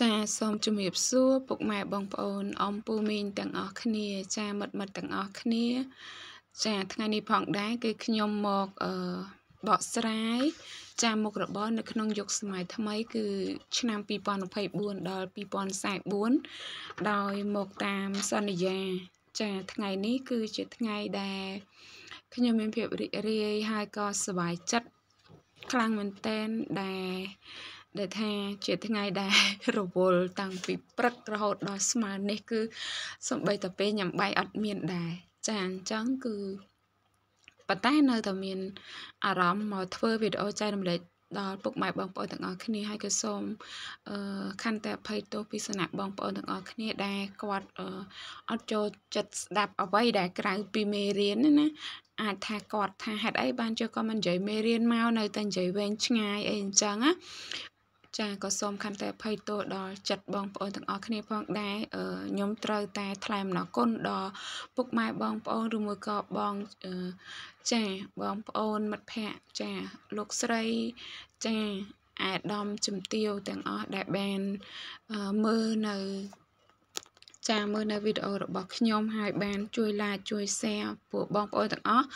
ចាសូមជំរាបសួរពុកម៉ែបងប្អូនអំពូមីងទាំងអស់គ្នា ចាមិត្តមិត្តទាំងអស់គ្នា ចាថ្ងៃនេះផងដែរគឺខ្ញុំមកអឺបកស្រាយ ចាមុខរបរនៅក្នុងយុគសម័យថ្មី គឺឆ្នាំ2024ដល់2044ដោយមកតាមសន្យា ចាថ្ងៃនេះ គឺជាថ្ងៃដែលខ្ញុំមានភាពរីករាយហើយក៏សប្បាយចិត្តខ្លាំងមែនទែនដែលដែលថាជាថ្ងៃដែលរវល់តាំងពីព្រឹករហូតដល់ស្មើនេះ គឺសំបីតាពេលញ៉ាំបាយអត់មានដែរចាអញ្ចឹងគឺប៉ុន្តែនៅតែមានអារម្មណ៍មកធ្វើវីដេអូចែករំលែកដល់ពុកម៉ែបងប្អូនទាំងអស់គ្នាហើយក៏សូមអឺខន្តែអភ័យទោសពីសំណាក់បងប្អូនទាំងអស់គ្នាដែលគាត់អត់ចូលចិត្តស្ដាប់អ្វីដែលក្រៅពីមេរៀនណាអាចថាគាត់ថាហេតុអីបានជាគាត់មិននិយាយមេរៀនមកនៅតែនិយាយវែងឆ្ងាយអីអញ្ចឹងណាចាក៏សូមខន្តីអភ័យទោសដល់ចិត្តបងប្អូនទាំងអស់គ្នាផងដែរខ្ញុំត្រូវតែ ថ្លែងអំណរគុណដល់ពុកម៉ែបងប្អូនឬមួយក៏បងចាបងប្អូនមិត្តភ័ក្តិចាលោកស្រីចាអាដាមជំទាវទាំងអស់ដែលបានមើលនៅចាមើលនៅវីដេអូរបស់ ខ្ញុំហើយបាន ជួយ like ជួយ share ពួកបងប្អូនទាំងអស់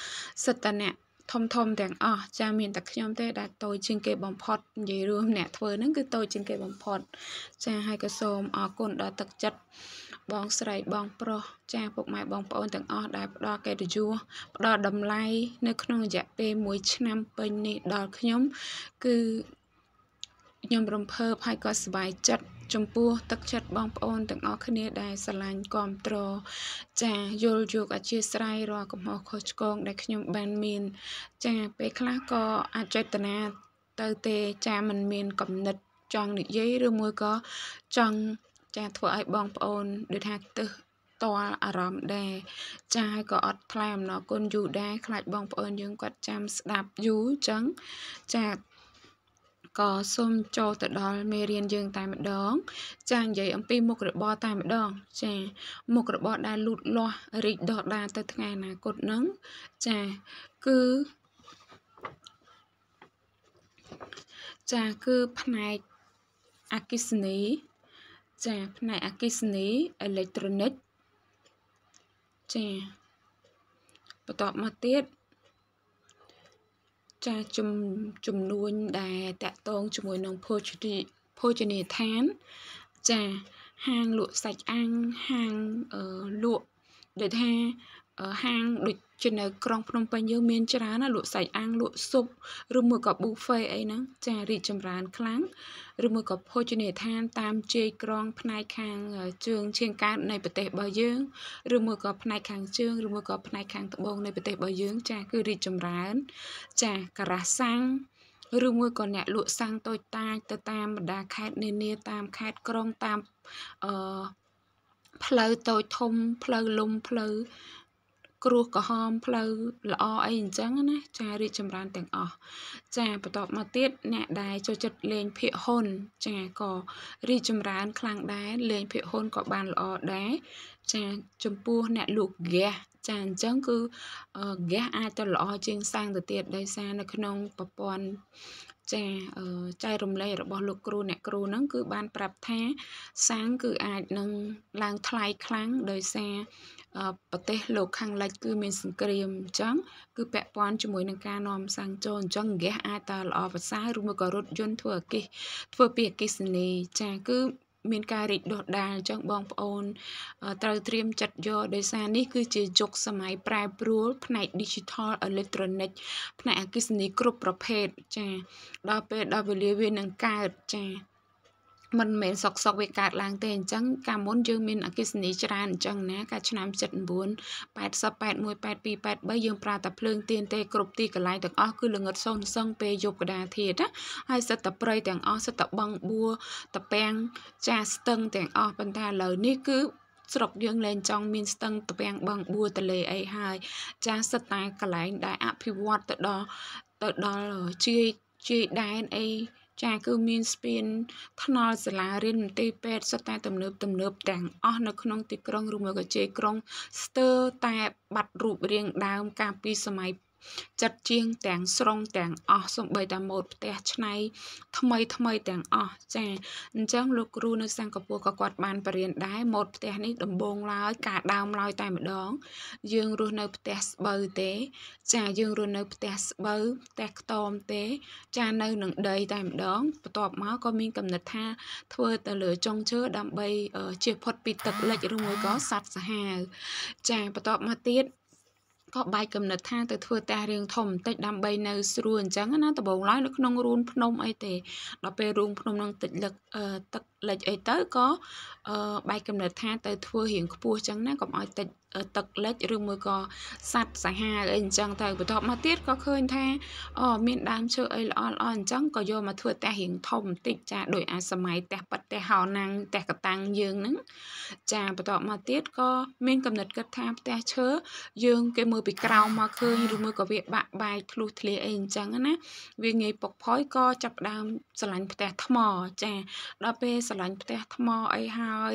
សិតតអ្នកធំធំទាំងអស់ចាមានតែខ្ញុំទេដែលតូចជាងគេបំផុតនិយាយរួមអ្នកធ្វើហ្នឹងគឺតូចជាងគេបំផុតចាហើយក៏សូមអរគុណដល់ទឹកចិត្តបងស្រីបងប្រុសចាពុកម៉ែបងប្អូនទាំងអស់ដែលផ្ដល់កិត្តិយសផ្ដល់តម្លៃនៅ ក្នុងរយៈពេល1ឆ្នាំពេញនេះដល់ខ្ញុំ គឺខ្ញុំរំភើបហើយក៏សប្បាយចិត្តចំពោះទឹកចិត្តបងប្អូនទាំងអស់គ្នាដែលស្រឡាញ់គាំទ្រចាយល់យោគអធិស្ឋានរាល់កំហុសខុសឆ្គងដែលខ្ញុំបានមាន ចាពេលខ្លះក៏អចេតនាទៅទេចាมันមានកំណត់ចង់និយាយឬមួយក៏ចង់ចាធ្វើឲ្យបងប្អូនដូចថាទឹះតល់អារម្មណ៍ដែរចាហើយក៏អត់ថ្លែងអំណរគុណយូរដែរខ្លាចបងប្អូនយើងគាត់ចាំស្ដាប់យូរអញ្ចឹងចាក៏សូមចូលទៅដល់មេរៀនយើង តែម្ដង ចានិយាយអំពីមុខរបរតែម្ដងចាមុខរបរដែលលូតលាស់រីកដុះដាលទៅថ្ងៃអនាគតហ្នឹងចាគឺចាគឺផ្នែកអគិសនីចាផ្នែកអគិសនីអេເລັກត្រូនិកចាបន្ទាប់មកទៀតចាជំជំនួញដែលតាក់ទងជាមួយនឹងភោជនីភោជនីយដ្ឋានចាហាងលក់សាច់អាំងហាងអឺលក់ដូចថាហាងដូចជានៅក្រុងភ្នំពេញយើងមានច្រើនណាលក់សាច់អាំងលក់ស៊ុបឬមួយក៏ buffet អីហ្នឹងចារីកចម្រើនខ្លាំងឬមួយក៏ភោជនីយដ្ឋានតាមជ័យក្រុងផ្នែកខាងជើងឈៀងកើតនៃប្រទេសរបស់យើងឬមួយក៏ផ្នែកខាងជើងឬមួយក៏ផ្នែកខាងត្បូងនៃប្រទេសរបស់យើង ចាគឺរីកចម្រើនចាការ៉ាសាំងឬមួយក៏អ្នកលក់សាំងតូចតាច ទៅតាមបណ្ដាខេត្តនានាតាមខេត្តក្រុងតាមអឺផ្លូវតូចធំផ្លូវលំផ្លូវគ្រោះក្រហមផ្លូវល្អអីអញ្ចឹងណាចារីកចម្រើនទាំងអស់ចាបន្ទាប់មកទៀតអ្នកដែលចូលចិត្តលេងភាគហ៊ុនចាក៏រីកចម្រើនខ្លាំងដែរលេងភាគហ៊ុនក៏បានល្អដែរចាចំពោះអ្នកលក់ហ្គាសចាអញ្ចឹងគឺហ្គាសអាចទៅល្អជាងសាំងទៅទៀតដោយសារនៅក្នុងប្រព័ន្ធចាចែករំលែករបស់លោកគ្រូអ្នកគ្រូហ្នឹងគឺបានប្រាប់ថាសាំងគឺអាចនឹងឡើងថ្លៃខ្លាំងដោយសារប្រទេសលោកខាងលិចគឺមានសង្គ្រាមអញ្ចឹងគឺពាក់ព័ន្ធជាមួយនឹងការនាំសាំងចូលអញ្ចឹងហ្គាសអាចតល្អប្រសើរឬមួយក៏រថយន្តធ្វើអគិសធ្វើពីអគិសនីចាគឺមានការរីកដុះដាលចឹងបងប្អូន ត្រូវត្រៀមចាត់យកដោយសារនេះគឺជាយុគសម័យប្រែប្រួលផ្នែក digital electronic ផ្នែកអគិសនីគ្រប់ប្រភេទចាដល់ពេលដល់វេលាវានឹងកើតចាមិនមែនសក់សក់វាកើតឡើងទេអញ្ចឹងកាលមុនយើងមានអគិសនីច្រើនអញ្ចឹងណាកាលឆ្នាំ79 80 81 82 83យើងប្រើតែភ្លើងទៀនទេគ្រប់ទីកន្លែងទាំងអស់គឺល្ងឹតសូនសឹងពេលយប់កដាធាតហើយសិតតែប្រៃទាំងអស់សិតតែបងបួតពាំងចាស្ទឹងទាំងអស់ប៉ុន្តែឥឡូវនេះគឺស្រុកយើងលែងចង់មានស្ទឹងតពាំងបឹងបួទលេអីហើយចាសិតតែកន្លែងដែលអភិវឌ្ឍទៅដល់ទៅដល់ជាជាដែនអីចាគឺមានស្ពានថ្នល់សាលារៀនមន្ទីរពេទ្យសុទ្ធតែទំនើបទំនើបទាំងអស់នៅក្នុង ទីក្រុងឬមកជ័យក្រុងស្ទើរតែបាត់រូបរាងដើមកាលពីសម័យចិត្តជាងទាំងស្រុងទាំងអស់សំបីតាម៉ូតផ្ទះឆ្នៃថ្មីថ្មីទាំងអស់ចាអញ្ចឹងលោកគ្រូនៅសិង្ហបុរីក៏គាត់ បានបរៀនដែរម៉ូតផ្ទះនេះដំបងឡើយការដើមឡើយតែម្ដងយើងរស់នៅផ្ទះស្បូវទេ ចាយើងរស់នៅផ្ទះស្បូវផ្ទះខ្ទមទេចានៅនឹងដីតែម្ដងបន្ទាប់មកក៏មានកំណត់ថាធ្វើទៅលើចុងឈើដើម្បីជៀសផុតពីទឹកលិចឬមួយក៏សត្វសាហាវចាបន្ទាប់មកទៀតក៏បែកគំនិតថាទៅធ្វើតែរឿងធំតិចដើម្បីនៅស្រួលអញ្ចឹងណាដំបងឡើយនៅក្នុងរូនភ្នំអីទេដល់ពេលរូងភ្នំនឹងតិចលឹកទឹកលិចអីទៅក៏បែកកំណត់ថាទៅធ្វើរៀងខ្ពស់ចឹងណាកុំឲ្យតិចទឹកលិចឬមួយក៏សัตว์សាហាវអីអញ្ចឹងទៅបន្ទាប់មកទៀតក៏ឃើញថាអូមាន ដើមឈើអីល្អល្អអញ្ចឹងក៏យកមកធ្វើផ្ទះរៀងធំបន្តិចចាដោយអាសម័យផ្ទះប៉ាត់ផ្ទះហោណាំងផ្ទះកតាំងយើងហ្នឹងចាបន្ទាប់មកទៀតក៏មានកំណត់គិតថាផ្ទះឈើយើង គេមើលពីក្រោមមកឃើញឬមួយក៏វា បាក់បែកធ្លុះធ្លាអីអញ្ចឹងណាវាងាយពុកផុយក៏ចាប់ដើមឆ្លាញ់ផ្ទះថ្មចាដល់ពេលស្រឡាញ់ផ្ទះថ្មអីហើយ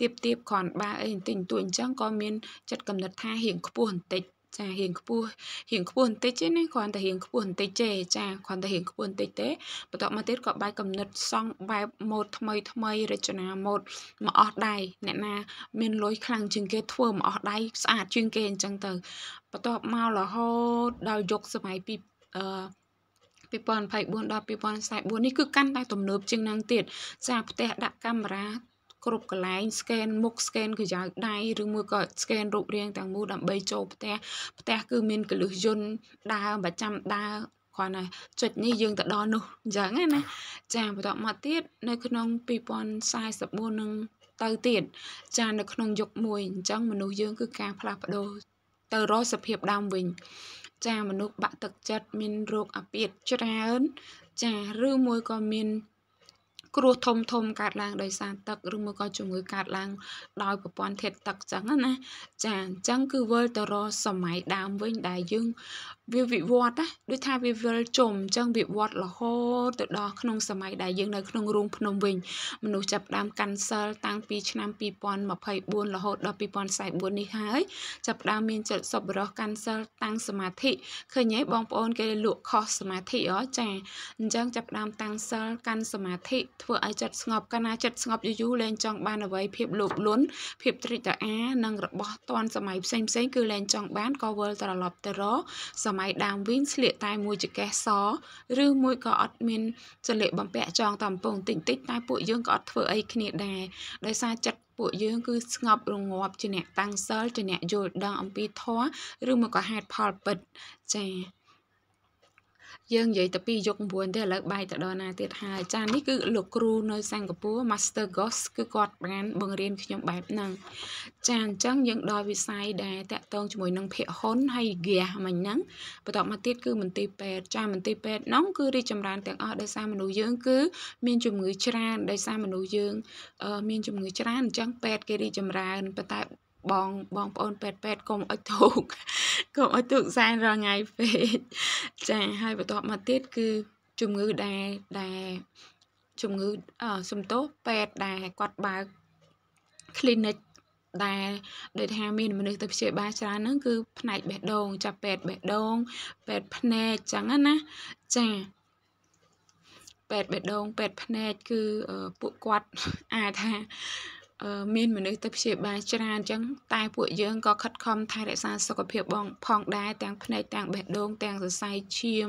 ទៀបទៀបគ្រាន់បាអីបន្តិចបន្តួចអញ្ចឹងក៏មានចិត្តកំណត់ថារៀងខ្ពស់បន្តិចចារៀងខ្ពស់រៀងខ្ពស់បន្តិចទេណាគ្រាន់តែរៀងខ្ពស់បន្តិចទេចាគ្រាន់តែរៀងខ្ពស់បន្តិចទេបន្ទាប់មកទៀតក៏បាយកំណត់សង់បែបម៉ូដថ្មីថ្មីរចនាម៉ូដមកអស់ដៃអ្នកណាមានលុយខ្លាំងជាងគេ ធ្វើមកអស់ដៃស្អាតជាងគេអញ្ចឹងទៅបន្ទាប់មករហូតដល់យុគសម័យពីអឺ2024ដល់2044នេះគឺកាន់តែទំនើបជាងនឹងទៀតចាផ្ទះដាក់កាមេរ៉ាគ្រប់កន្លែង scan មុខ scan កញ្ចៅដៃឬមួយក៏ scan រូបរាងទាំងមូលដើម្បីចូលផ្ទះផ្ទះគឺមានកលឹះយន្តដើរប្រចាំដើរគ្រាន់តែចុចនេះយើងទៅដល់នោះអញ្ចឹងណាចាបន្តមកទៀតនៅ ក្នុង2044នឹង ទៅទៀតចានៅក្នុងយុគមួយអញ្ចឹងមនុស្សយើង គឺការផ្លាស់ប្ដូរទៅរកសភាពដើមវិញចាមនុស្សបាក់ទឹកចិត្តមានរោគអាពាធច្រើនចាឬមួយក៏មានគ្រោះធំធំកើតឡើងដោយសារទឹកឬមួយក៏ជំងឺកើតឡើងដោយប្រព័ន្ធធាតុទឹកចឹងណា ចាអញ្ចឹងគឺវិលទៅរកសម័យដើមវិញដែលយើងវាវិវត្តណាដូចថាវាវិលជុំអញ្ចឹងវិវត្តរហូតទៅដល់ក្នុងសម័យដែលយើងនៅក្នុងរូងភ្នំវិញមនុស្សចាប់ផ្ដើមកាន់សិលតាំងពីឆ្នាំ2024រហូតដល់2044នេះហើយចាប់ផ្ដើមមានចិត្តសប្បុរសកាន់សិលតាំងសមាធិឃើញទេបងប្អូនគេលក់ខុសសមាធិអចាអញ្ចឹងចាប់ផ្ដើមតាំងសិលកាន់សមាធិធ្វើឲ្យចិត្តស្ងប់កាលណាចិត្តស្ងប់យូរយូរលែងចង់បានអ្វីភាពលោភលន់ភាពត្រេកត្រអានិងរបស់តាន់សម័យផ្សេងផ្សេងគឺលែងចង់បានក៏វិលត្រឡប់ទៅរកសម័យដើមវិញស្លៀកតែមួយចកេះសឬមួយក៏អត់មានចលិបំពាក់ចងតាមពងតិចតិចតែពួកយើងក៏អត់ធ្វើអីគ្នាដែរដោយសារចិត្តពួកយើងគឺស្ងប់រងាប់ជាអ្នកតាំងសិលជាអ្នកយល់ដឹងអំពីធម៌ឬមកក៏ហេតុផលពិតចា៎យើងនិយាយតែពីយក9ទេឥឡូវបែកទៅដល់ណាទៀតហើយចានេះគឺលោកគ្រូនៅសិង្ហបុរី Master Goss គឺគាត់បានបង្រៀនខ្ញុំបែបហ្នឹងចាអញ្ចឹងយើងដល់វិស័យដែលតាក់ទងជាមួយនឹងភិកហ៊ុនហើយហ្គាសមិញហ្នឹងបន្តមកទៀតគឺមន្ទីរពេទ្យចាមន្ទីរពេទ្យហ្នឹងគឺរីកចម្រើនទាំងអស់ដោយសារមនុស្សយើងគឺ មានជំងឺច្រើនដោយសារមនុស្សយើងមានជំងឺច្រើនអញ្ចឹងពេទ្យគេរីកចម្រើនប៉ុន្តែបងបងប្អូនពេទ្យពេទ្យកុំអុចធូកកុំឲ្យទុកសែនរាល់ថ្ងៃពេកចាហើយបន្ទាប់មកទៀតគឺជំងឺដែលដែលជំងឺសំទោសពេទ្យដែលគាត់បើក clinic ដែលដូចថាមានមនុស្សទៅព្យាបាលច្រើនហ្នឹងគឺផ្នែកបេះដូងចាប់ពេទ្យបេះដូងពេទ្យភ្នែកចឹងណាចាពេទ្យបេះដូងពេទ្យភ្នែកគឺពួកគាត់អាចថាមានមនុស្សទៅព្យាបាលច្រើនអញ្ចឹងតែពួកយើងក៏ខិតខំថែរក្សាសុខភាពបងផងដែរទាំងភ្នែកទាំងបេះដូងទាំងសរសៃឈាម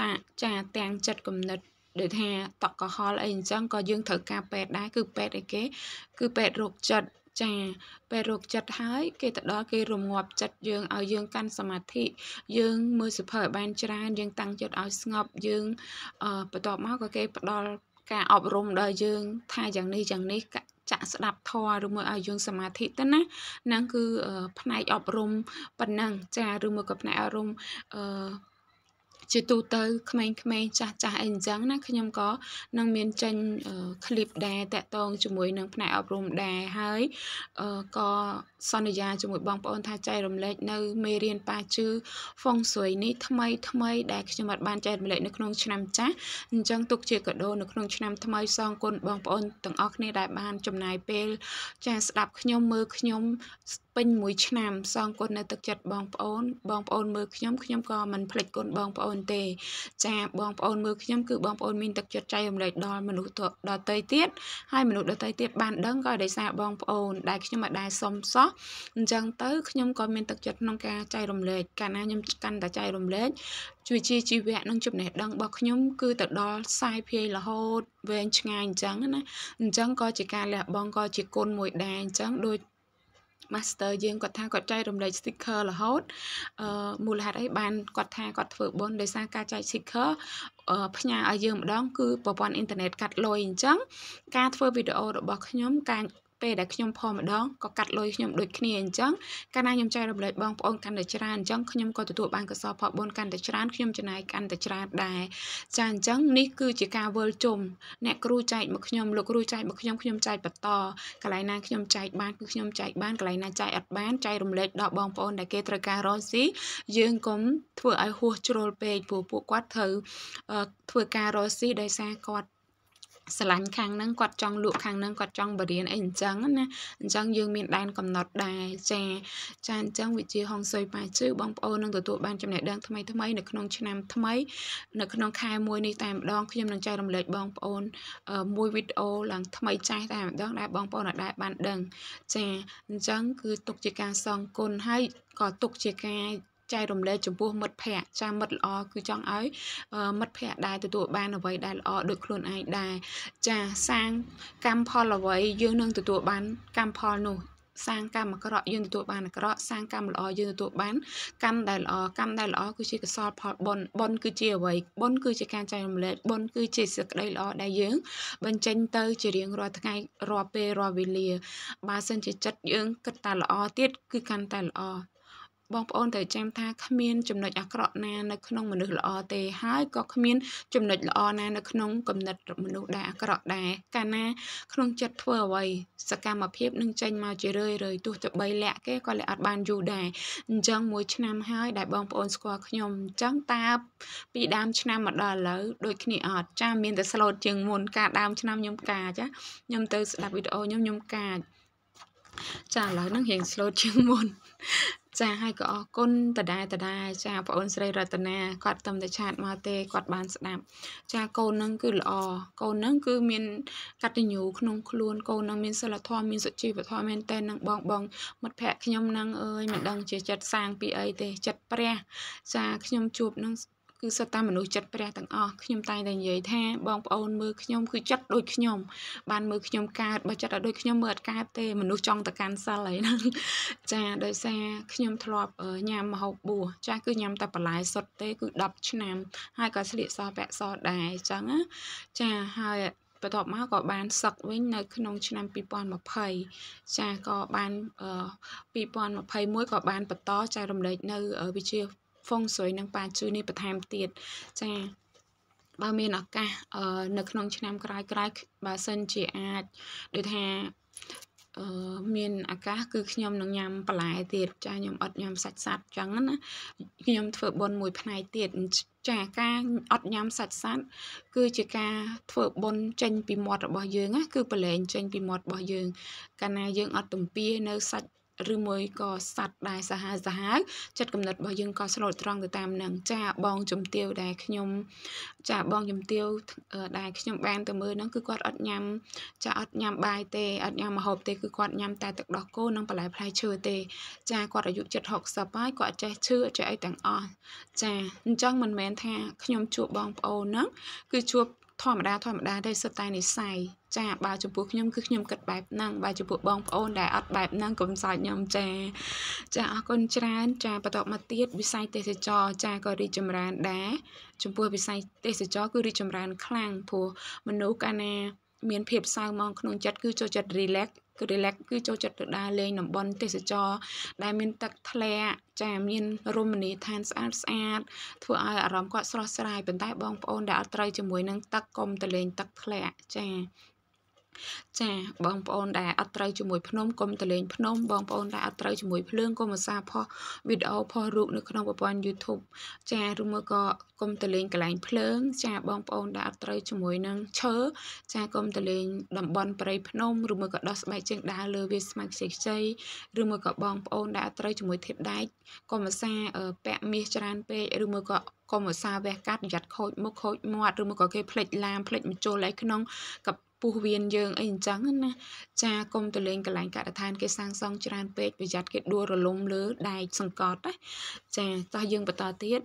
តាចាទាំងចិត្តគំនិតដែលថាតក់កុហលអីអញ្ចឹងក៏យើងត្រូវការពេទ្យដែរគឺពេទ្យអីគេគឺពេទ្យរោគចិត្តចាពេលរោគចិត្តហើយគេទៅដល់គេរងាប់ចិត្តយើងឲ្យយើងកាន់សមាធិយើងមើលសិភើឲ្យបានច្រើន យើងតាំងចិត្តឲ្យស្ងប់យើងបន្ទាប់មកក៏គេផ្ដល់ការអប់រំដល់យើងថាយ៉ាងនេះយ៉ាងនេះចាក់ស្ដាប់ធម៌ឬមួយឲ្យយើងសមាធិទៅណាហ្នឹងគឺផ្នែកអប់រំប៉ុណ្ណឹងចាឬមួយក៏ផ្នែកអប់រំអឺជាទូទៅក្មេងៗចាស់ចាស់អីអញ្ចឹងណាខ្ញុំក៏នឹងមានចេញឃ្លីបដែរតាក់ទងជាមួយនឹងផ្នែកអប់រំដែរហើយក៏សន្យាជាមួយ បងប្អូនថាចែករំលែកនៅមេរៀនប៉ាជឺហ្វុងស៊ុយនេះថ្មីថ្មីដែលខ្ញុំអត់បានចែករំលែកនៅក្នុងឆ្នាំចាស់អញ្ចឹងទុកជាកាដូនៅក្នុងឆ្នាំថ្មីសងគុណបងប្អូនទាំងអស់គ្នាដែលបានចំណាយពេល ចាស្ដាប់ខ្ញុំមើលខ្ញុំពេញមួយឆ្នាំសងគុណនៅទឹកចិត្តបងប្អូនបងប្អូនមើលខ្ញុំខ្ញុំក៏មិនភ្លេចគុណបងប្អូនទេ ចាបងប្អូនមើលខ្ញុំគឺបងប្អូនមានទឹកចិត្តចៃរំលែកដល់មនុស្សដទៃទៀតហើយមនុស្សដទៃទៀតបានដឹងក៏ដោយសារបងប្អូនដែលខ្ញុំមិនដែលសុំសោះអញ្ចឹងទៅខ្ញុំក៏មានទឹកចិត្តក្នុងការចៃរំលែកកាលណាខ្ញុំកាន់តែចៃរំលែកជួយជាជីវៈនិងចំណេះដឹងរបស់ខ្ញុំគឺទៅដល់ខ្សែភាយរហូតវែងឆ្ងាយអញ្ចឹងណាអញ្ចឹងក៏ជាការលះបង់ក៏ជាគុណមួយដែរអញ្ចឹងដូច master យើងគាត់ថាគាត់ចែករំលែក sticker រហូតអឺមូលហេតុអីបានគាត់ថាគាត់ធ្វើបុណ្យដោយសារការចែក sticker ផ្ញើឲ្យយើងម្ដង គឺប្រព័ន្ធអ៊ីនធឺណិតកាត់លុយអញ្ចឹងការធ្វើវីដេអូរបស់ខ្ញុំការពេលដែលខ្ញុំផម្ដងក៏កាត់លុយខ្ញុំដូចគ្នាអញ្ចឹងកាលណាខ្ញុំចែករំលែកបងប្អូនកាន់តែច្រើនអញ្ចឹងខ្ញុំក៏ទទួលបានកសលផលបុណ្យកាន់តែច្រើនខ្ញុំចំណាយកាន់តែច្រើនដែរចាអញ្ចឹងនេះគឺជាការវិលជុំអ្នកគ្រូចែកមកខ្ញុំលោកគ្រូចែកមកខ្ញុំខ្ញុំចែកបន្តកន្លែងណាខ្ញុំចែកបានគឺខ្ញុំចែកបានកន្លែងណាចែកអត់បានចែករំលែកដល់បងប្អូនដែលគេត្រូវការរស់ស៊ីយើងកុំធ្វើឲ្យហួសជ្រុលពេកព្រោះពួកគាត់ត្រូវធ្វើការរស់ស៊ីដោយសារគាត់ស្រឡាញ់ខាងហ្នឹងគាត់ចង់លក់ខាងហ្នឹងគាត់ចង់បរៀនអីអញ្ចឹងណាអញ្ចឹងយើង មានដែនកំណត់ដែរចាចាអញ្ចឹងវិជាហុងសុយប៉ាជឺបងប្អូននឹងទទួលបានចំណេះដឹងថ្មីថ្មីនៅក្នុងឆ្នាំថ្មីនៅក្នុងខែមួយនេះតែម្ដងខ្ញុំនឹងចែករំលែកបងប្អូនមួយវីដេអូឡើងថ្មីចាស់តែម្ដងដែលបងប្អូនអាចបានដឹងចាអញ្ចឹងគឺទុកជាការសងគុណហើយក៏ទុកជាការចែករំលែកចំពោះមិត្តភ័ក្តិចាមិត្តល្អគឺចង់ឲ្យមិត្តភ័ក្តិដែរទទួលបានអ្វីដែលល្អដូចខ្លួនឯងដែរចាសាងកម្មផលអ្វីយើងនឹងទទួលបានកម្មផលនោះ សាងកម្មអាក្រក់យើងទទួលបានអាក្រក់សាងកម្មល្អយើងទទួលបានកម្មដែលល្អកម្មដែលល្អគឺជាកសលផលបុណ្យបុណ្យគឺជាអ្វីបុណ្យគឺជាការចែករំលែកបុណ្យគឺជាសេចក្តីល្អដែលយើងបញ្ចេញទៅជារៀងរាល់ថ្ងៃរាល់ពេលរាល់វេលាបើសិនជាចិត្តយើងគិតតែល្អទៀតគឺកាន់តែល្អបងប្អូនត្រូវចាំថាគ្មានចំណុចអាក្រក់ណានៅក្នុងមនុស្សល្អទេហើយក៏គ្មានចំណុចល្អណានៅក្នុងគំនិតមនុស្សដែលអាក្រក់ដែរកាលណា ក្នុងចិត្តធ្វើអ្វីសកម្មភាពនឹងចេញមកជារឿយរឿយទោះទៅ3លាក់គេក៏លែអត់បានយូរដែរអញ្ចឹងមួយឆ្នាំហើយដែលបងប្អូនស្គាល់ខ្ញុំអញ្ចឹងតាពីដើមឆ្នាំមកដល់ឥឡូវដូចគ្នាអត់ចា មានតែស្លូតជាងមុនការដើមឆ្នាំខ្ញុំកាចាខ្ញុំទៅស្ដាប់វីដេអូខ្ញុំខ្ញុំកាចាឥឡូវហ្នឹងរៀងស្លូតជាងមុនចាហើយក៏អរគុណតដាតដាចាប្អូនស្រីរតនាគាត់ទំតែឆាតមកទេគាត់បាន ស្ដាប់ចាកូននឹងគឺល្អកូននឹងគឺមាន កតញ្ញូក្នុងខ្លួនកូននឹងមានសិលធម៌មានសុជីវធម៌មែនតែនឹងបងបង មិត្តភក្តិខ្ញុំនឹងអើយមិនដឹងជាចិត្តសាងពីអីទេចិត្តព្រះ ចាខ្ញុំជួបនឹងគឺសុទ្ធតែមនុស្សចិត្តព្រះទាំងអស់ខ្ញុំតែងតែនិយាយថាបងប្អូនមើលខ្ញុំគឺចិត្តដូចខ្ញុំបានមើលខ្ញុំកើតបើចិត្តឲ្យដូចខ្ញុំមើលអត់កើតទេមនុស្សចង់ទៅកាន់សិលអីហ្នឹងចាដោយសារខ្ញុំធ្លាប់ញ៉ាំម្ហូបបួសចាគឺញ៉ាំតែបន្លែសុទ្ធទេគឺ10ឆ្នាំហើយក៏ស្លៀកសពាក់សដែរអញ្ចឹងណាចាហើយបន្ទាប់មកក៏បានសឹកវិញនៅ ក្នុង ឆ្នាំ2020ចាក៏បាន2021ក៏បានបន្តចែករំលែកនៅ វិជាហ្វុងស៊ុយនិងប៉ាជឺនេះបន្ថែមទៀតចាបើមានឱកាសនៅក្នុង ឆ្នាំក្រោយក្រោយបើសិនជាអាចដូចថាអឺមានឱកាសគឺខ្ញុំនឹងញ៉ាំបន្លែទៀតចាខ្ញុំអត់ញ៉ាំសាច់សត្វចឹងណាខ្ញុំធ្វើបុណ្យមួយ ផ្នែកទៀតចាការអត់ញ៉ាំសាច់សត្វគឺជាការធ្វើបុណ្យចេញពីមាត់របស់យើងណាគឺប្រឡែងចេញពីមាត់របស់យើង កាលណាយើងអត់ទំពានៅសាច់ឬមួយក៏សัตว์ដែលសាហាវសាហាវចិត្តគំនិតរបស់យើងក៏ស្លូតត្រង់ទៅតាមនឹងចាបងជំទាវដែលខ្ញុំចាបងជំទាវដែលខ្ញុំបានទៅមើលហ្នឹងគឺគាត់អត់ញ៉ាំចាអត់ញ៉ាំបាយទេអត់ញ៉ាំម្ហូបទេគឺគាត់ញ៉ាំតែទឹកដោះគោនិងបន្លែផ្លែឈើទេចាគាត់អាយុជិត60ហើយគាត់ចេះឈឺចេះអីទាំងអស់ចាអញ្ចឹងមិនមែនថា ខ្ញុំ ជួបបងប្អូនហ្នឹងគឺជួបធម្មតាធម្មតាទេសិតតែនិស័យចាបើចំពោះខ្ញុំគឺខ្ញុំគិតបែបហ្នឹងបើចំពោះបងប្អូនដែលអត់បែបហ្នឹងកុំសើចខ្ញុំចាចាអរគុណច្រើន ចាបន្តមកទៀតវិស័យទេសចរចាក៏រីកចម្រើនដែរចំពោះវិស័យទេសចរគឺរីកចម្រើនខ្លាំងព្រោះមនុស្សកាលណាមានភាពសៅមកក្នុងចិត្តគឺចូលចិត្ត relax គឺ relax គឺចូលចិត្តទៅដើរលេងតំបន់ទេសចរដែលមានទឹកធ្លាក់ចាមានរមណីយដ្ឋានស្អាតស្អាតធ្វើឲ្យអារម្មណ៍គាត់ស្រស់ស្រាយប៉ុន្តែបងប្អូនដែលអត់ត្រូវជាមួយនឹងទឹកកុំទៅលេងទឹកធ្លាក់ចាចាបងប្អូនដែលអត់ត្រូវជាមួយភ្នំគុំតលេងភ្នំបងប្អូនដែលអត់ត្រូវជាមួយភ្លើងគុំអាសាផុសវីដេអូផុសរូបនៅក្នុងប្រព័ន្ធ YouTube ចាឬមួយក៏គុំតលេងកន្លែងភ្លើង ចាបងប្អូនដែលអត់ត្រូវជាមួយនឹងឈើចាគុំតលេងតំបន់ព្រៃភ្នំឬមួយក៏ដោះស្បែកជើងដើរលើវាស្មៅខ្ចីខ្ចីឬមួយក៏បងប្អូនដែលអត់ត្រូវជាមួយធៀបដែកគុំអាសាពាក់មាសច្រើនពេកឬមួយក៏កុំឧស្សាហ៍វះកាត់ប្រយ័ត្នខូចមុខខូចមាត់ឬមកក៏គេផ្លិចឡាមផ្លិចមជុលអីក្នុងកពុះវៀនយើងអីអញ្ចឹងណាចាកុំទៅលេងកន្លែងកដ្ឋឋាន គេសាងសង់ច្រើនពេកប្រយ័ត្នគេដួលរលំលើដែក សង្កត់ណាចាតោះយើងបន្តទៀត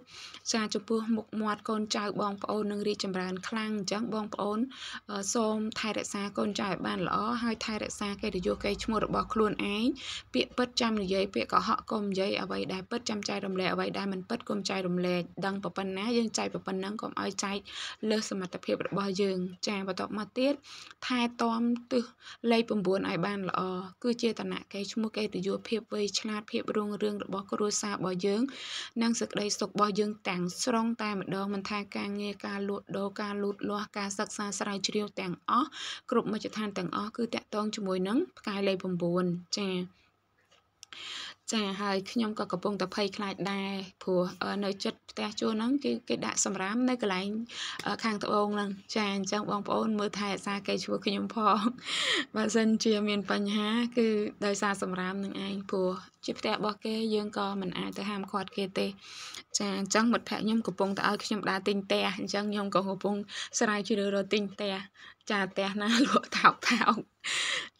ចាចំពោះមុខមាត់កូនចៅបងប្អូននឹងរីចម្រើនខ្លាំងអញ្ចឹងបងប្អូនសូមថែរក្សាកូនចៅឲ្យបានល្អហើយថែរក្សាកិត្តិយសកិត្តិឈ្មោះរបស់ខ្លួនឯងពាក្យពិតចាំនិយាយពាក្យកុហកកុំនិយាយអ្វីដែលពិតចាំចែករំលែកអ្វីដែលមិនពិតកុំចែករំលែកដឹងប្រប៉ុណ្ណាយើងចែកប្រប៉ុណ្ណឹងកុំឲ្យចែកលើសសមត្ថភាពរបស់យើងចាបន្តមកទៀតថែទាំទិសលេខ9ឲ្យបានល្អគឺជាតណៈកិច្ចឈ្មោះកិត្តិយសភាពវៃឆ្លាតភាពរុងរឿងរបស់គ្រួសាររបស់យើងនិងសេចក្តីសុខរបស់យើងទាំងស្រុងតែម្ដងមិនថាការងារការលក់ដូរការលូតលាស់ការសិក្សាស្រាវជ្រាវទាំងអស់គ្រប់មជ្ឈដ្ឋានទាំងអស់គឺតាក់ទងជាមួយនឹងផ្កាយលេខ9ចា៎ចាហើយខ្ញុំក៏កំពុងតែភ័យខ្លាចដែរព្រោះនៅចិត្តផ្ទះជួលហ្នឹងគឺគេដាក់សម្រាមនៅកន្លែង ខាងត្បូងហ្នឹង ចាអញ្ចឹងបងប្អូនមើលថែអាសាគេជួលខ្ញុំផងបើសិនជាមានបញ្ហាគឺដោយសារសម្រាមនឹងឯងព្រោះជាផ្ទះរបស់គេយើងក៏មិនអាចទៅហាមឃាត់គេទេចាអញ្ចឹងមិត្តភក្តិខ្ញុំកំពុងតែឲ្យខ្ញុំដើរទិញផ្ទះអញ្ចឹងខ្ញុំក៏កំពុងស្រាវជ្រាវរកទិញផ្ទះចាផ្ទះណាលក់ថោកថោក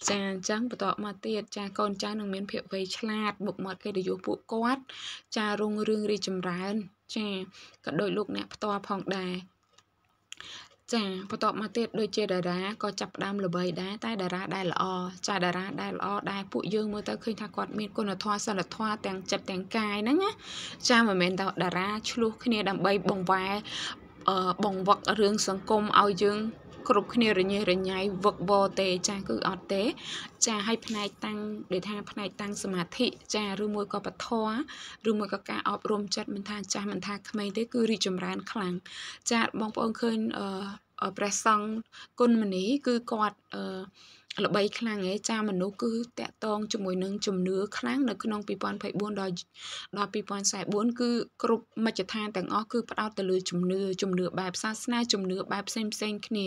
ចាអញ្ចឹងបន្តមកទៀតចាកូនចៅនឹងមានភាពវៃឆ្លាតមុខមាត់គេទៅយុពួកគាត់ ចារុងរឿងរីចម្រើនចាក៏ដោយលោកអ្នកផ្ទាល់ផងដែរចាបន្ទាប់មកទៀតដូចជាតារាក៏ចាប់ផ្ដើមល្បីដែរតែតារាដែលល្អចាតារាដែលល្អដែរពួកយើងមើលទៅឃើញថាគាត់មានគុណធម៌សិលធម៌ទាំងចិត្តទាំងកាយហ្នឹងណាចាមិនមែនតែតារាឆ្លោះគ្នាដើម្បីបង្វែរបងវឹករឿងសង្គមឲ្យយើងគ្រប់គ្នារញ៉េរញ៉ៃវឹកវរទេចាគឺអត់ទេ ចាឲ្យផ្នែកតាំងដែលថាផ្នែកតាំងសមាធិចាឬមួយក៏បធរឬមួយក៏ការអប់រំចិត្តមិនថាចាស់មិនថាក្មេងទេគឺរីចម្រើន ខ្លាំងចាបងប្អូនឃើញអឺព្រះសង្ឃគុណមនីគឺគាត់អឺល្បីខ្លាំងឯចាមនុស្សគឺតាក់ទងជាមួយនឹងជំនឿខ្លាំងនៅក្នុង2024ដល់ដល់2044គឺគ្រប់មជ្ឈដ្ឋានទាំងអស់គឺផ្ដោតទៅលើជំនឿជំនឿបែបសាសនាជំនឿបែបផ្សេងផ្សេងគ្នា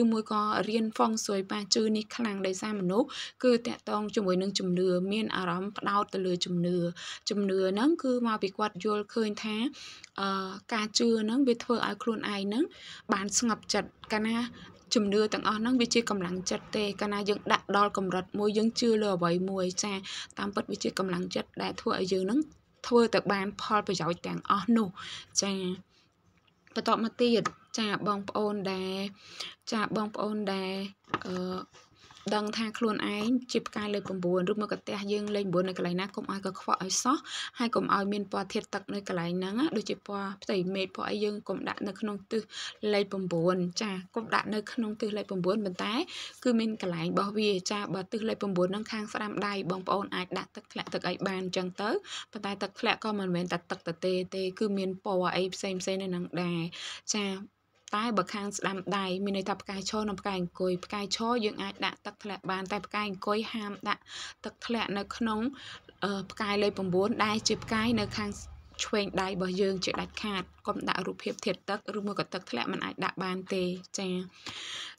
ឬមួយក៏រៀនហ្វុងស៊ុយប៉ាជឺនេះខ្លាំងដោយសារមនុស្សគឺតាក់ទងជាមួយនឹងជំនឿមានអារម្មណ៍ផ្ដោតទៅលើជំនឿជំនឿហ្នឹងគឺមកពីគាត់យល់ឃើញថាអឺការជឿហ្នឹង វាធ្វើឲ្យខ្លួនឯងហ្នឹងបានស្ងប់ចិត្តកាលណាជំនឿទាំងអស់ហ្នឹងវាជាកម្លាំងចិត្តទេកាលណាយើងដាក់ដល់កម្រិត មួយយើងជឿលើអ្វីមួយចាតាមពិតវាជាកម្លាំងចិត្តដែលធ្វើឲ្យយើងហ្នឹងធ្វើទៅបានផលប្រយោជន៍ទាំងអស់នោះចាបន្តមកទៀតចាបងប្អូនដែលចាបងប្អូនដែលអឺដឹងថាខ្លួនឯងជាផ្កាយលេខ9ឬមកកន្ទះយើងលេខ9នៅកន្លែងណាកុំឲ្យកខ្វក់ឲ្យសោះហើយកុំឲ្យមានពណ៌ធាតុទឹកនៅកន្លែងហ្នឹងដូចជាពណ៌ផ្ទៃមេឃពណ៌អីយើងកុំដាក់នៅក្នុងទិសលេខ9ចាកុំដាក់នៅក្នុងទិសលេខ9ប៉ុន្តែគឺមានកន្លែងរបស់វាចាបើទិសលេខ9ហ្នឹងខាងស្ដាំដៃបងប្អូនអាចដាក់ទឹកធ្លាក់ទឹកអីបានអញ្ចឹងទៅប៉ុន្តែទឹកធ្លាក់ក៏មិនមែនតែទឹកទទេទេគឺមានពណ៌អីផ្សេងផ្សេងនៅហ្នឹងដែរចាតែបើខាងស្ដាំដៃមានន័យថាផ្កាយឈរនិងផ្កាយអង្គុយផ្កាយឈរយើងអាចដាក់ទឹកធ្លាក់បានតែផ្កាយអង្គុយហាមដាក់ទឹកធ្លាក់នៅ ក្នុងផ្កាយលេខ9ដែលជាផ្កាយ នៅខាងឆ្វេងដៃរបស់យើងជាដាច់ខាតកុំដាក់រូបភាពធាតទឹកឬមួយក៏ទឹកធ្លាក់มันអាច ដាក់បានទេចា៎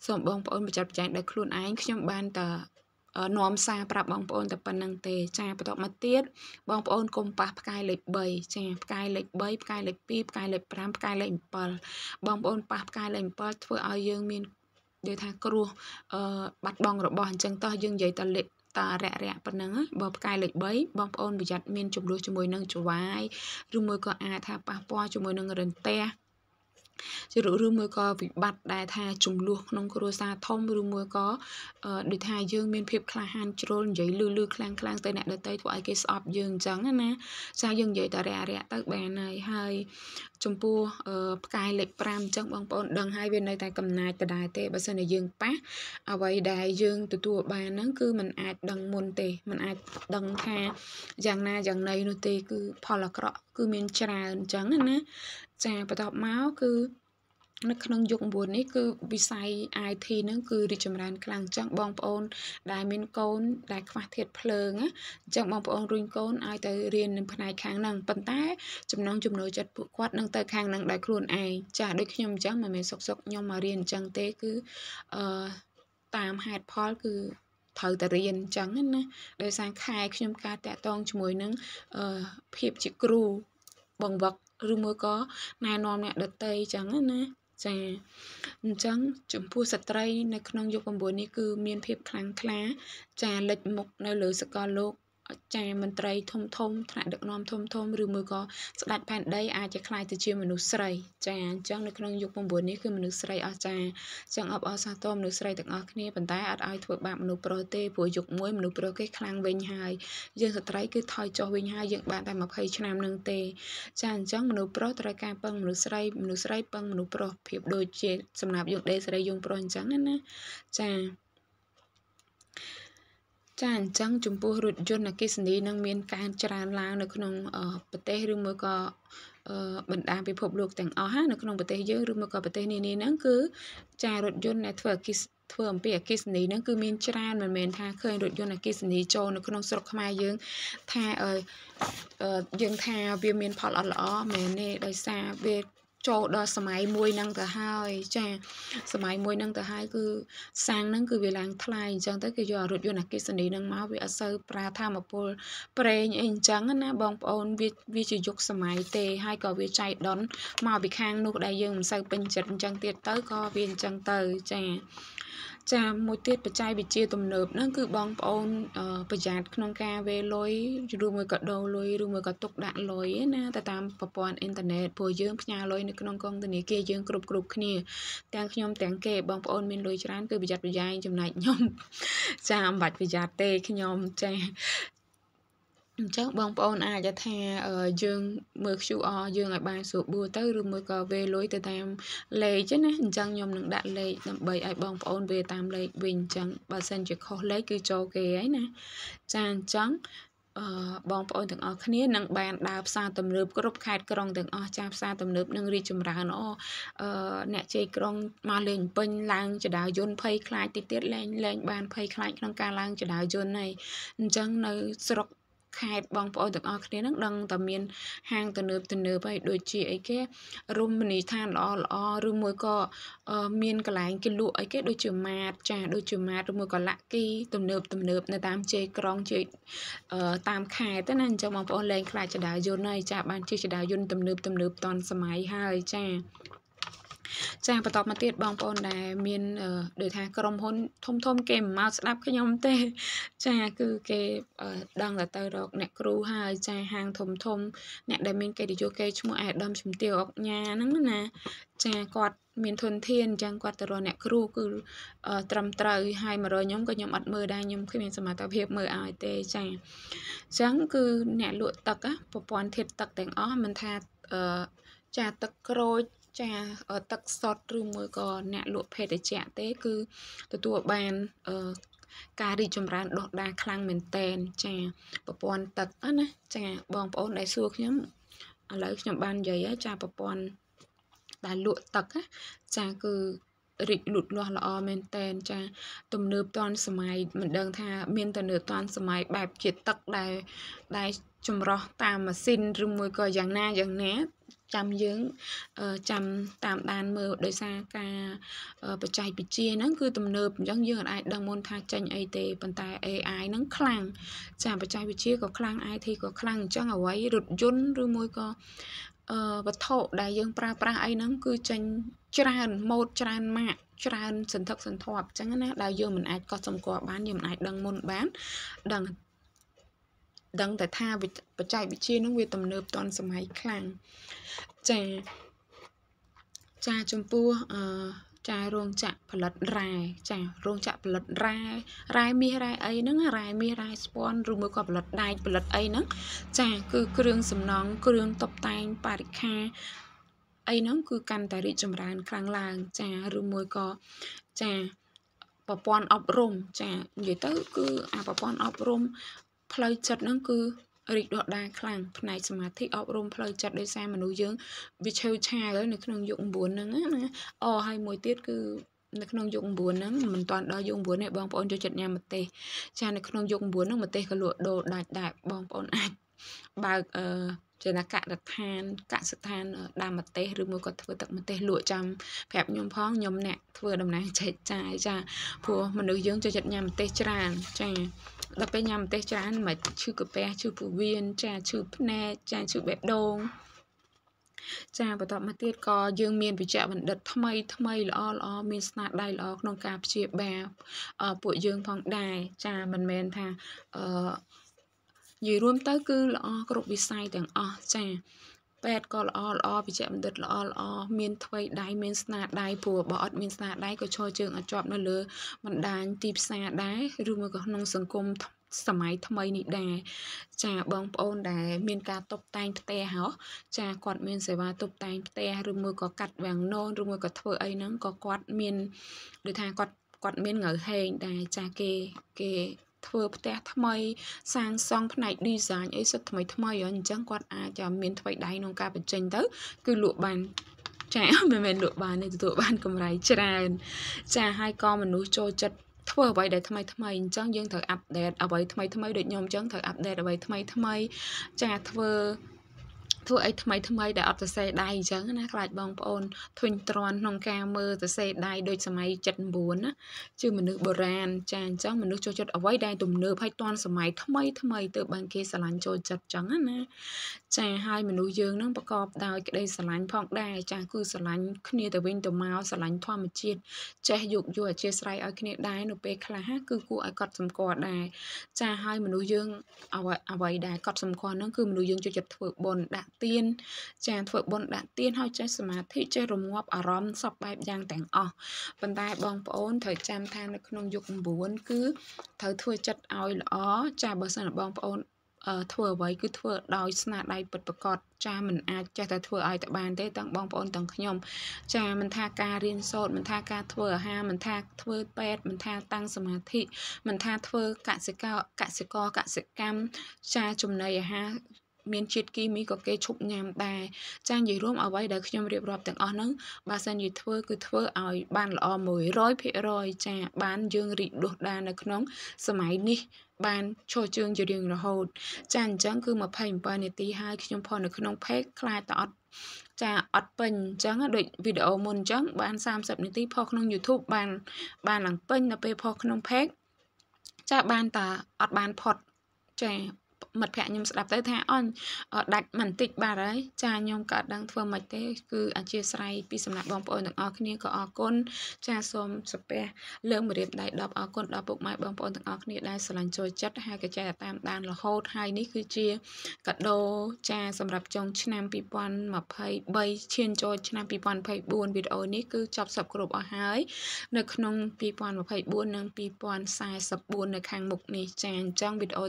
សូមបងប្អូនប្រចាំប្រចាំដល់ខ្លួនឯងខ្ញុំបានតែនាំសារប្រាប់បងប្អូនតែប៉ុណ្្នឹងទេចាបន្តមកទៀតបងប្អូនកុំប៉ះផ្កាយលេខ3ចាផ្កាយលេខ3ផ្កាយលេខ2ផ្កាយលេខ5ផ្កាយលេខ7បងប្អូនប៉ះផ្កាយលេខ7ធ្វើឲ្យយើងមាននិយាយថាគ្រោះអឺបាត់បង់របស់អញ្ចឹងតោះយើងនិយាយតែលេខតារៈរៈប៉ុណ្ណឹងបើផ្កាយលេខ3បងប្អូនប្រយ័ត្នមានចំនួនជាមួយនឹងចវាយឬមួយក៏អាចថាប៉ះពាល់ជាមួយនឹងរន្ទះជាឬមួយក៏វិបត្តិដែលថាចំនួនក្នុងគ្រួសារធំឬមួយក៏ដូចថាយើងមានភាពក្លាហានជ្រុលនិយាយលឺលឺខ្លាំងខ្លាំងទៅអ្នកដតីធ្វើឲ្យគេស្អប់យើងអញ្ចឹងណាចាយើងនិយាយតែរាក់រាក់ទៅបានហើយហើយចំពោះផ្កាយលេខ5អញ្ចឹងបងប្អូនដឹងហើយវានៅតែកំណាចដដែលទេបើសិនជាយើងប៉ះអ្វីដែលយើងទទួលបានហ្នឹងគឺมันអាចដឹងមុនទេมันអាចដឹងថាយ៉ាងណាយ៉ាងណីនោះទេ គឺផលអាក្រក់គឺមាន ច្រើនអញ្ចឹងណាចាបន្ទាប់មកគឺ នៅក្នុងយុគ9នេះគឺវិស័យ IT នឹងគឺរីកចម្រើនខ្លាំងចឹងបងប្អូន ដែលមានកូន ដែលខ្វះធាតភ្លើងណាអញ្ចឹងបងប្អូនរុញកូនឲ្យទៅរៀននៅផ្នែកខាងហ្នឹងប៉ុន្តែចំណងចំណូលចិត្តពួកគាត់នឹងទៅខាងហ្នឹងដោយខ្លួនឯងចាដូចខ្ញុំអញ្ចឹងមិនមែនសុកសុកខ្ញុំមករៀនអញ្ចឹងទេគឺអឺតាមហេតុផលគឺត្រូវតែរៀនអញ្ចឹងណាដោយសារខែខ្ញុំការតាក់ទងជាមួយនឹងអឺភាពជាគ្រូបង្វឹកឬមួយក៏ណែនាំអ្នកដតីអញ្ចឹងណាចាអញ្ចឹង ចំពោះស្ត្រីនៅក្នុងយុគ9នេះគឺ មានភាពខ្លាំងក្លា ចាលិចមុខនៅលើសកលលោកចាមន្ត្រីធំធំថ្នាក់ដឹកនាំធំធំឬមួយក៏ស្ដេចផែនដីអាចជាខ្លាយទៅជាមនុស្សស្រីចាអញ្ចឹងនៅក្នុងយុគ9នេះគឺមនុស្សស្រីអស់ចាអញ្ចឹងអបអរសាទរមនុស្សស្រីទាំងអស់គ្នាប៉ុន្តែអត់ឲ្យធ្វើបាបមនុស្សប្រុសទេព្រោះយុគមួយមនុស្សប្រុសគេខ្លាំងវិញហើយយើងស្ត្រីគឺថយចុះវិញហើយយើងបានតែ20ឆ្នាំនឹងទេចាអញ្ចឹងមនុស្សប្រុសត្រូវការពឹងមនុស្សស្រី មនុស្សស្រីពឹងមនុស្សប្រុសភាពដូចជាសម្រាប់យើងដេស្រីយើងប្រុសអញ្ចឹងណាចាចាអញ្ចឹងចំពោះរថយន្តអគ្គិសនីនឹងមានការច្រើនឡើងនៅក្នុងប្រទេសឬមួយក៏បណ្ដាពិភពលោកទាំងអស់ណានៅក្នុងប្រទេសយើងឬមកក៏ប្រទេសនានាហ្នឹងគឺចារថយន្តដែលធ្វើអគិសធ្វើអំពីអគិសនីហ្នឹងគឺមានច្រើនមិនមែនថាឃើញរថយន្តអគិសនីចូលនៅក្នុងស្រុកខ្មែរយើងថាយើងថាវាមានផលអត់ល្អមែនទេដោយសារវាចូលដល់សម័យមួយហ្នឹងទៅហើយចាសម័យមួយហ្នឹងទៅហើយគឺសាំងហ្នឹងគឺវាឡើងថ្លៃអញ្ចឹងទៅគេយករថយន្តអគ្គិសនីហ្នឹងមកវាអត់សូវប្រើធម្មពលប្រេងអីអញ្ចឹងណាបងប្អូនវាវាជាយុគសម័យទេហើយក៏វាចៃដន្យមកពីខាងនោះដែលយើងមិនសូវពេញចិត្តអញ្ចឹងទៀតទៅក៏វាអញ្ចឹងទៅចាចាមួយទៀតបច្ចេកវិទ្យាទំនើបហ្នឹងគឺបងប្អូន ប្រយ័ត្នក្នុងការវេលុយឬមួយក៏ដូរលុយឬមួយក៏ទុកដាក់លុយណាទៅតាមប្រព័ន្ធអ៊ីនធឺណិតព្រោះយើងផ្ញើលុយនៅក្នុងកងធនាគារយើងគ្រប់គ្រប់គ្នាទាំងខ្ញុំទាំងគេបងប្អូនមានលុយច្រើនគឺប្រយ័ត្នប្រយែងចំណែកខ្ញុំចាមិនបាច់ប្រយ័ត្នទេខ្ញុំចាអញ្ចឹងបងប្អូនអាចថាយើងមើល QR យើងឲ្យបានស្រួលបួរទៅឬមួយក៏វេលុយទៅតាមលេខណាអញ្ចឹងខ្ញុំនឹងដាក់លេខដើម្បីឲ្យបងប្អូនវេតាមលេខវិញអញ្ចឹងបើសិនជាខុសលេខគឺចូលគេហើយណាចាអញ្ចឹងអឺបងប្អូនទាំងអស់គ្នានឹងបានដើរផ្សារទំនើបគ្រប់ខេត្តក្រុងទាំងអស់ចាផ្សារទំនើបនឹងរីកចម្រើនអូអឺអ្នកជ័យក្រុងមកលេងពេញឡើងចដាវយន្តភ័យខ្លាចតិចទៀតលេងលេងបានភ័យខ្លាចក្នុងការឡើងចដាវយន្តហើយអញ្ចឹងនៅស្រុកខេត្តបងប្អូនទាំងអស់គ្នានឹងដឹងតែមានហាងទំនើបទំនើបហើយដូចជាអីគេរមណីយដ្ឋានល្អល្អឬមួយក៏មានកន្លែងគេលក់អីគេដូចជាម៉ាតចាស់ដូចជាម៉ាតឬមួយក៏លាក់គីទំនើបទំនើប នៅតាមជ័យក្រុងជ័យតាមខេត្តណាអញ្ចឹងបងប្អូនលែងខ្លាចចដាយយន្តហើយចាបានជិះចដាយយន្តទំនើប ទំនើបតនសម័យហើយចាចាបន្តមកទៀតបងប្អូនដែលមានដូចថាក្រុមហ៊ុនធំធំ គេមិនមកស្ដាប់ខ្ញុំទេចាគឺគេដឹងតែទៅរកអ្នកគ្រូហើយចាហាងធំធំអ្នកដែលមានកិត្តិយសគេឈ្មោះអាដាមជំទាវអុកញ៉ាហ្នឹងណា ចាគាត់មានធនធានអញ្ចឹងគាត់ទៅរកអ្នកគ្រូគឺត្រឹមត្រូវហើយមករខ្ញុំក៏ខ្ញុំអត់មើលដែរខ្ញុំគ្មានសមត្ថភាពមើលឲ្យទេចាអញ្ចឹងគឺអ្នកលក់ទឹកប្រព័ន្ធធាតទឹកទាំងអស់មិនថាចាទឹកក្រូចចាទឹកសុតឬមួយក៏អ្នកលក់ភេសជ្ជៈទេ គឺទទួលបានការរីកចម្រើន ដោះដាខ្លាំងមែនតែន ចាប្រព័ន្ធទឹកណាចាបងប្អូនដែលសួរខ្ញុំឥឡូវខ្ញុំបាននិយាយចាប្រព័ន្ធដែលលក់ទឹកចាគឺរីកលូតលាស់ល្អមែនតែន ចាទំនើបទាន់សម័យមិនដឹងថាមានទំនើបទាន់សម័យបែបជាទឹកដែលដែលចម្រោះតាមម៉ាស៊ីនឬមួយក៏យ៉ាងណាយ៉ាងណាចាំយើងចាំតាមដានមើលដោយសារការបច្ចេកវិទ្យាហ្នឹងគឺទំនើបអញ្ចឹងយើងអាចដឹងមុនថាចេញអីទេប៉ុន្តែ AI ហ្នឹងខ្លាំងចាបច្ចេកវិទ្យាក៏ខ្លាំង IT ក៏ខ្លាំងអញ្ចឹងអ្វីរថយន្តឬមួយក៏វត្ថុដែលយើងប្រើប្រាស់អីហ្នឹងគឺចេញច្រើនម៉ូតច្រើនម៉ាកច្រើនសន្ធឹកសន្ធាប់អញ្ចឹងណាដែលយើងមិនអាចកត់សម្គាល់បានយើងមិនអាចដឹងមុនបាន ដឹងដឹងតែថាបច្ចេកវិទ្យានឹងវាទំនើបទាន់សម័យខ្លាំងចាចាចំពោះអឺចារោងចក្រផលិតរ៉ែចារោងចក្រផលិតរ៉ែរ៉ែមាសរ៉ែអីហ្នឹងរ៉ែមាសរ៉ែស្ពាន់ឬមួយក៏ផលិតដែកផលិតអីហ្នឹងចា គឺគ្រឿងសំណង់គ្រឿងតុបតែងបរិខាអីហ្នឹងគឺកាន់តែរីកចម្រើនខ្លាំងឡើងចាឬមួយក៏ចាប្រព័ន្ធអប់រំចានិយាយទៅ គឺអាប្រព័ន្ធអប់រំផ្លូវចិត្តហ្នឹង គឺរីកដកដាខ្លាំងផ្នែកសមាធិអប់រំផ្លូវចិត្តដោយសារមនុស្សយើងវាឆេវឆាវនៅក្នុងយុគ9ហ្នឹងណាអហើយមួយទៀតគឺនៅក្នុងយុគ9ហ្នឹងមិនទាន់ដល់យុគ9ទេបងប្អូនចូលចិត្តញ៉ាំម្ទេសចានៅក្នុងយុគ9ហ្នឹងម្ទេសក៏លក់ដូរដាច់ដែរបងប្អូនអាចបើកអឺចេណាករដ្ឋានកសិដ្ឋានដាំម្ទេសឬមួយក៏ធ្វើទឹកម្ទេសលក់ចាំប្រាប់ខ្ញុំផងខ្ញុំអ្នកធ្វើដំណើរចែកចាយចាព្រោះមនុស្សយើងចូលចិត្តញ៉ាំម្ទេសច្រើនចាដល់ពេលញ៉ាំម្ទេសច្រើនមិនឈឺកាពះឈឺពោះវៀនចាឈឺភ្នែកចាឈឺបេះដូងចាបន្ទាប់មកទៀតក៏យើងមានវិជ្ជបណ្ឌិតថ្មី ថ្មីល្អល្អមានស្នាដៃល្អក្នុងការព្យាបាលពួកយើងផងដែរចាមិនមែនថាអឺនិយាយរួមទៅគឺល្អគ្រប់វិស័យទាំងអស់ចាពេទ្យក៏ល្អល្អវិជ្ជបណ្ឌិតល្អល្អមានថ្វីដៃមានស្នាដៃព្រោះបើអត់មានស្នាដៃក៏ឈរជើងអត់ជាប់នៅលើបណ្ដាញទីផ្សារដែរឬមួយក៏ក្នុង សង្គមសម័យថ្មីនេះដែរចាបងប្អូនដែលមានការតុបតែងផ្ទះហ៎ចាគាត់មានសេវាតុបតែងផ្ទះឬមួយក៏កាត់វាំងននឬមួយក៏ធ្វើអីហ្នឹងក៏គាត់មានដូចថាគាត់គាត់មានងើហេងដែរចាគេគេធ្វើផ្ទះថ្មី សាងសង់ផ្នែក design អីសិតថ្មីថ្មីអញ្ចឹងគាត់អាចមានថ្មីដៃក្នុងការបញ្ចេញទៅ គឺលក់បានចាមិនមែនលក់បានទេទទួលបានកម្រៃច្រើនចាហើយក៏មនុស្សចូលចិត្តធ្វើអ្វីដែលថ្មីថ្មីអញ្ចឹងយើងត្រូវអាប់ដេតអ្វីថ្មីថ្មីដូចខ្ញុំអញ្ចឹងត្រូវអាប់ដេតអ្វីថ្មី ថ្មី ចាធ្វើធ្វើអីថ្មីថ្មីដែលអត់សរសេរដៃអញ្ចឹងណាខ្លាចបងប្អូនធុញទ្រាន់ក្នុងការមើលសរសេរដៃដូចសម័យ79ណាជឺមនុស្សបុរាណចាអញ្ចឹងមនុស្សចូលចិត្តអ្វីដែលទំនើបហើយទាន់សម័យថ្មីថ្មីទៅបានគេស្រឡាញ់ចូលចិត្តអញ្ចឹងណាចាហើយមនុស្សយើងនឹងប្រកបដោយក្តីស្រឡាញ់ផងដែរចាគឺស្រឡាញ់គ្នាទៅវិញទៅមកស្រឡាញ់ធម្មជាតិចេះយោគយល់អធិស្ឋានឲ្យគ្នាដែរនៅពេលខ្លះគឺគួរឲ្យកត់សម្គាល់ដែរចាហើយមនុស្សយើង អ្វីអ្វីដែលកត់សម្គាល់នឹងគឺមនុស្សយើងចូលចិត្តធ្វើបុណ្យដាក់ទានចាធ្វើបុណ្យដាក់ទានហើយចេះសមាធិចេះរងាប់អារម្មណ៍សពបែបយ៉ាងទាំងអស់ប៉ុន្តែបងប្អូនត្រូវចាំថានៅក្នុងយុគ9គឺត្រូវធ្វើចិត្តឲ្យល្អចាបើសិនបងប្អូនធ្វើអ្វីគឺធ្វើដោយស្នាដៃពិតប្រាកដចាមិនអាចចេះតែធ្វើឲ្យតែបានទេទាំងបងប្អូនទាំងខ្ញុំ ចាមិនថាការរៀនសូត្រមិនថាការធ្វើអាហារមិនថាធ្វើពេទ្យមិនថាតាំងសមាធិមិនថាធ្វើកសិកកសិកកសិកម្មចាចំណីអាហារមានជាតិគីមីក៏គេឈប់ញ៉ាំដែរចានិយាយរួមអ្វីដែលខ្ញុំរៀបរាប់ទាំងអស់ហ្នឹងបើសិនជាធ្វើគឺធ្វើឲ្យបានល្អ100%ចាបានយើងរីកដុះដាល នៅក្នុងសម័យនេះបានឈរជើងជារៀងរហូតចាអញ្ចឹងគឺ27នាទីហើយខ្ញុំផុសនៅក្នុង page ខ្លាចតែអត់ចាអត់ពេញអញ្ចឹងដូចវីដេអូមុនអញ្ចឹងបាន30នាទីផុសក្នុង YouTube បានបានឡើងពេញដល់ពេលផុសក្នុង page ចាបានតែអត់បានផុតចាមិត្តភក្តិខ្ញុំស្ដាប់ទៅថាអូនដាច់មិនតិចបាទហើយចាខ្ញុំក៏ដឹងធ្វើមិនទេគឺអធិស្ឋានពីសំណាក់បងប្អូនទាំងអស់គ្នាក៏អរគុណចាសូមសុភ័ក្រលើកម្រាមដៃ10អរគុណដល់ពុកម៉ែបងប្អូនទាំងអស់គ្នាដែលស្រឡាញ់ចូលចិត្តហើយក៏ចេះតាមដានរហូតហើយនេះគឺជាកាដូចាសម្រាប់ចុងឆ្នាំ2023ឈានចូលឆ្នាំ2024វីដេអូនេះគឺចប់សពគ្រប់អស់ហើយនៅក្នុង2024និង2044នៅខាងមុខនេះចាអញ្ចឹងវីដេអូ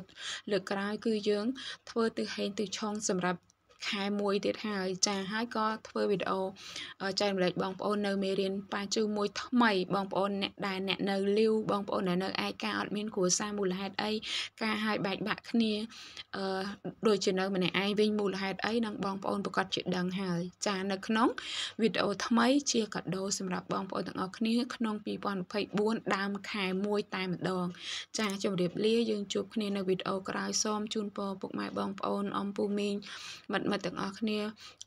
លើកក្រោយគឺយើង ធ្វើទិហេងទិឆុងសម្រាប់ខែមួយទៀតហើយចាហើយក៏ធ្វើវីដេអូចែករំលែកបងប្អូននៅមេរៀនប៉ាជឺមួយថ្មីបងប្អូនអ្នកដែលអ្នកនៅលីវបងប្អូនដែលនៅឯកាអត់មានគ្រួសារមូលហេតុអីការហាយបែកបាក់គ្នាអឺដូចជានៅម្នាក់ឯងវិញមូលហេតុអីនឹងបងប្អូនប្រកាសជាដឹងហើយចា នៅក្នុងវីដេអូថ្មី ជាកាដូសម្រាប់បងប្អូនទាំងអស់គ្នាក្នុង2024ដើមខែ1តែម្ដងចាជម្រាបលាយើងជួបគ្នានៅវីដេអូក្រោយសូមជូនពរពុកម៉ែបងប្អូនអំពូមីងមិត្តមិត្តទាំងអស់គ្នា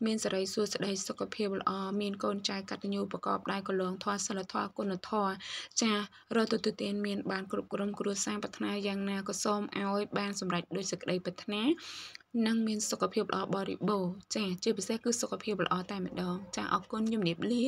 មានសេរីសួស្តីសុខភាពល្អមានកូនចៅកតញ្ញូប្រកបដោយកលងធម៌សិលធម៌គុណធម៌ចារត់ទទួលទានមានបានគ្រប់គ្រងគ្រួសារប្រាថ្នាយ៉ាងណាក៏សូមឲ្យបានសម្រេចដោយសេចក្តីប្រាថ្នានិងមានសុខភាពល្អបរិបូរចាជាពិសេសគឺសុខភាពល្អតែម្ដងចាអរគុណជំរាបលា